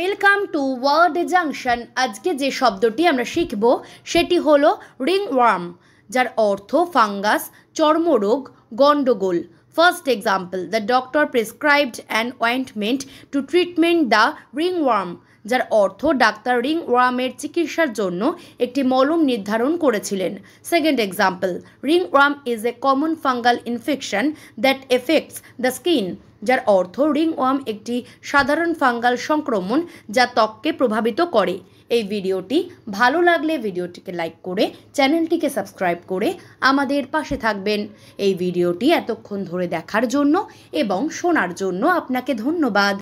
welcome to word junction আজকে যে শব্দটি আমরা শিখব সেটি হলো ওয়ার্ম যার অর্থ ফাঙ্গাস চর্মরোগ first example the doctor prescribed prescribed ointment to treatment the ringworm যার অর্থ ডাক্তার রিং ওয়ার্মের চিকিৎসার জন্য একটি মলম নির্ধারণ করেছিলেন second example ringworm is a common fungal infection that affects the skin যার অর্থ রিং ওয়ার্ম একটি সাধারণ ফাঙ্গাল সংক্রমণ যা ত্বককে প্রভাবিত করে এই ভিডিওটি ভালো লাগলে ভিডিওটিকে লাইক করে চ্যানেলটিকে সাবস্ক্রাইব করে আমাদের পাশে থাকবেন এই ভিডিওটি এতক্ষণ ধরে দেখার জন্য এবং শোনার জন্য আপনাকে ধন্যবাদ